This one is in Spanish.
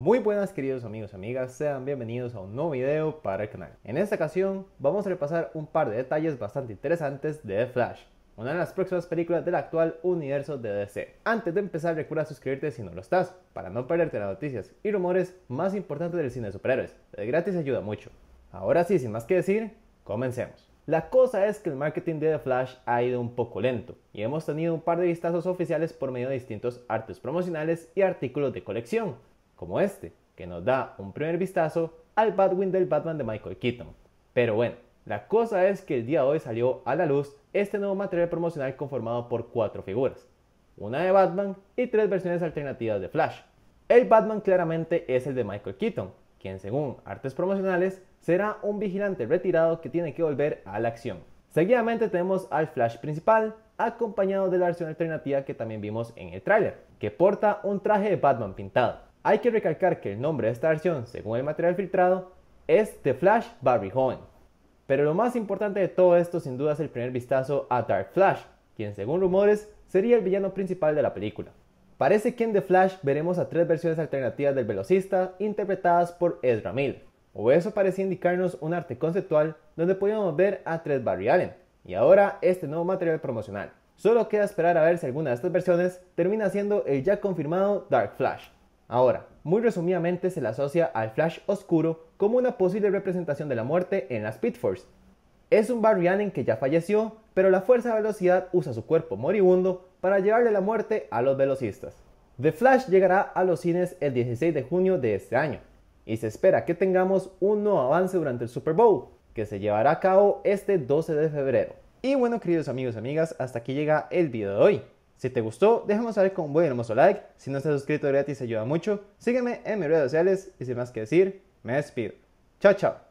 Muy buenas queridos amigos y amigas, sean bienvenidos a un nuevo video para el canal. En esta ocasión vamos a repasar un par de detalles bastante interesantes de The Flash, una de las próximas películas del actual universo de DC. Antes de empezar recuerda suscribirte si no lo estás, para no perderte las noticias y rumores más importantes del cine de superhéroes, de gratis ayuda mucho. Ahora sí, sin más que decir, comencemos. La cosa es que el marketing de The Flash ha ido un poco lento y hemos tenido un par de vistazos oficiales por medio de distintos artes promocionales y artículos de colección, como este, que nos da un primer vistazo al Batwing del Batman de Michael Keaton. Pero bueno, la cosa es que el día de hoy salió a la luz este nuevo material promocional conformado por cuatro figuras, una de Batman y tres versiones alternativas de Flash. El Batman claramente es el de Michael Keaton, quien según artes promocionales será un vigilante retirado que tiene que volver a la acción. Seguidamente tenemos al Flash principal, acompañado de la versión alternativa que también vimos en el tráiler, que porta un traje de Batman pintado. Hay que recalcar que el nombre de esta versión, según el material filtrado, es The Flash Barry Hohen. Pero lo más importante de todo esto sin duda es el primer vistazo a Dark Flash, quien según rumores sería el villano principal de la película. Parece que en The Flash veremos a tres versiones alternativas del velocista interpretadas por Ezra Miller, o eso parecía indicarnos un arte conceptual donde podíamos ver a tres Barry Allen, y ahora este nuevo material promocional. Solo queda esperar a ver si alguna de estas versiones termina siendo el ya confirmado Dark Flash. Ahora, muy resumidamente se le asocia al Flash Oscuro como una posible representación de la muerte en la Speed Es un Barry Allen que ya falleció, pero la fuerza de velocidad usa su cuerpo moribundo para llevarle la muerte a los velocistas. The Flash llegará a los cines el 16 de junio de este año, y se espera que tengamos un nuevo avance durante el Super Bowl, que se llevará a cabo este 12 de febrero. Y bueno, queridos amigos y amigas, hasta aquí llega el video de hoy. Si te gustó, déjame saber con un buen hermoso like. Si no estás suscrito gratis, ayuda mucho. Sígueme en mis redes sociales y sin más que decir, me despido. Chao, chao.